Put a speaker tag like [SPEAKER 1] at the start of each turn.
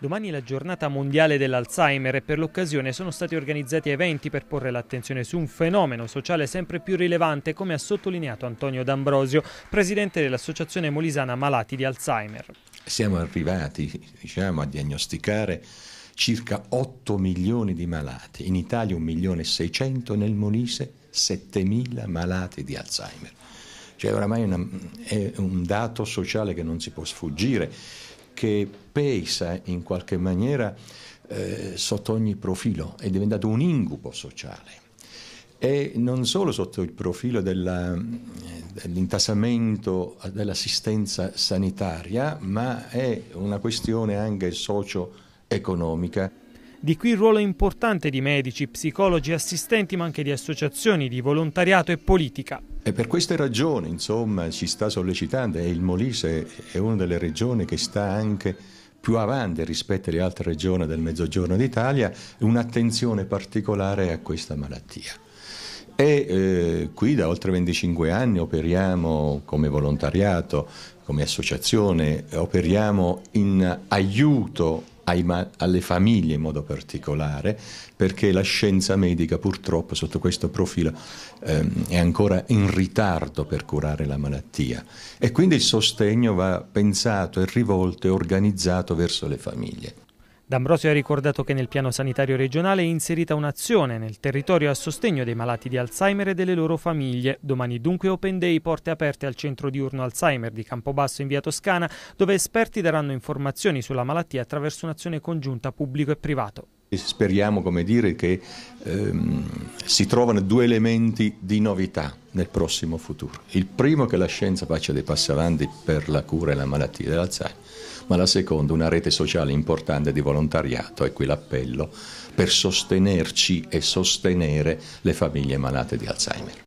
[SPEAKER 1] Domani è la giornata mondiale dell'Alzheimer e per l'occasione sono stati organizzati eventi per porre l'attenzione su un fenomeno sociale sempre più rilevante, come ha sottolineato Antonio D'Ambrosio, presidente dell'Associazione Molisana Malati di Alzheimer.
[SPEAKER 2] Siamo arrivati diciamo, a diagnosticare circa 8 milioni di malati, in Italia 1 milione e 600, nel Molise 7 mila malati di Alzheimer. Cioè oramai una, è un dato sociale che non si può sfuggire che pesa in qualche maniera eh, sotto ogni profilo, è diventato un incubo sociale e non solo sotto il profilo eh, dell'intasamento dell'assistenza sanitaria, ma è una questione anche socio-economica.
[SPEAKER 1] Di qui il ruolo importante di medici, psicologi, assistenti, ma anche di associazioni, di volontariato e politica.
[SPEAKER 2] E per queste ragioni, insomma, ci sta sollecitando e il Molise è una delle regioni che sta anche più avanti rispetto alle altre regioni del Mezzogiorno d'Italia, un'attenzione particolare a questa malattia. E eh, qui da oltre 25 anni operiamo come volontariato, come associazione, operiamo in aiuto alle famiglie in modo particolare, perché la scienza medica purtroppo sotto questo profilo ehm, è ancora in ritardo per curare la malattia e quindi il sostegno va pensato e rivolto e organizzato verso le famiglie.
[SPEAKER 1] D'Ambrosio ha ricordato che nel piano sanitario regionale è inserita un'azione nel territorio a sostegno dei malati di Alzheimer e delle loro famiglie. Domani dunque Open Day porte aperte al centro diurno Alzheimer di Campobasso in via Toscana, dove esperti daranno informazioni sulla malattia attraverso un'azione congiunta pubblico e privato.
[SPEAKER 2] Speriamo come dire, che ehm, si trovano due elementi di novità nel prossimo futuro. Il primo è che la scienza faccia dei passi avanti per la cura e la malattia dell'Alzheimer ma la seconda una rete sociale importante di volontariato, è qui l'appello, per sostenerci e sostenere le famiglie malate di Alzheimer.